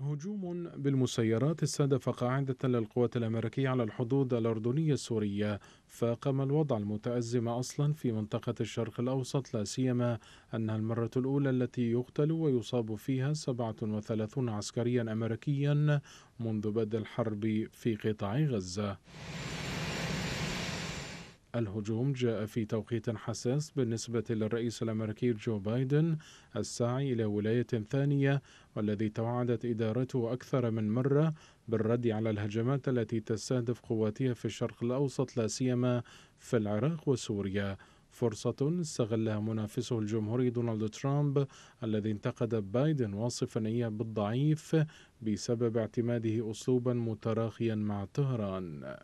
هجوم بالمسيرات استهدف قاعدة للقوات الأمريكية على الحدود الأردنية السورية فاقم الوضع المتأزم أصلا في منطقة الشرق الأوسط لا سيما أنها المرة الأولى التي يقتل ويصاب فيها 37 عسكريا أمريكيا منذ بدء الحرب في قطاع غزة الهجوم جاء في توقيت حساس بالنسبة للرئيس الأمريكي جو بايدن الساعي إلى ولاية ثانية والذي توعدت إدارته أكثر من مرة بالرد على الهجمات التي تستهدف قواتها في الشرق الأوسط لا سيما في العراق وسوريا فرصة استغلها منافسه الجمهوري دونالد ترامب الذي انتقد بايدن واصفا إياه بالضعيف بسبب اعتماده أسلوبا متراخيا مع طهران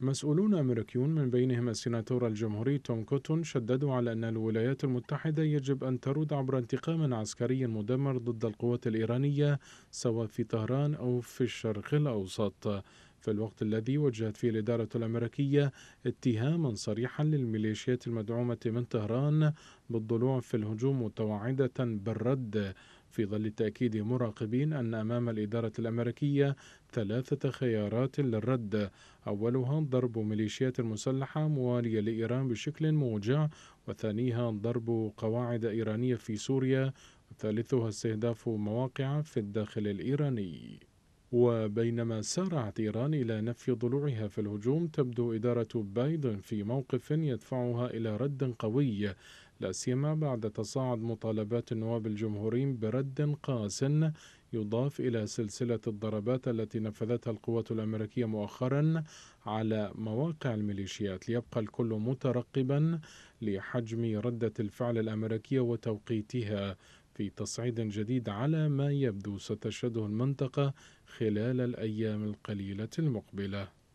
مسؤولون أمريكيون من بينهم السيناتور الجمهوري توم كوتون شددوا على أن الولايات المتحدة يجب أن ترد عبر انتقام عسكري مدمر ضد القوات الإيرانية سواء في طهران أو في الشرق الأوسط في الوقت الذي وجهت فيه الإدارة الأمريكية اتهاما صريحا للميليشيات المدعومة من طهران بالضلوع في الهجوم متوعدة بالرد في ظل تأكيد مراقبين أن أمام الإدارة الأمريكية ثلاثة خيارات للرد أولها ضرب ميليشيات مسلحة موالية لإيران بشكل موجع وثانيها ضرب قواعد إيرانية في سوريا وثالثها استهداف مواقع في الداخل الإيراني وبينما سارعت إيران إلى نفي ضلوعها في الهجوم تبدو إدارة بايدن في موقف يدفعها إلى رد قوي لا سيما بعد تصاعد مطالبات النواب الجمهوريين برد قاس يضاف إلى سلسلة الضربات التي نفذتها القوات الأمريكية مؤخرا على مواقع الميليشيات ليبقى الكل مترقبا لحجم ردة الفعل الأمريكية وتوقيتها في تصعيد جديد على ما يبدو ستشهده المنطقة خلال الأيام القليلة المقبلة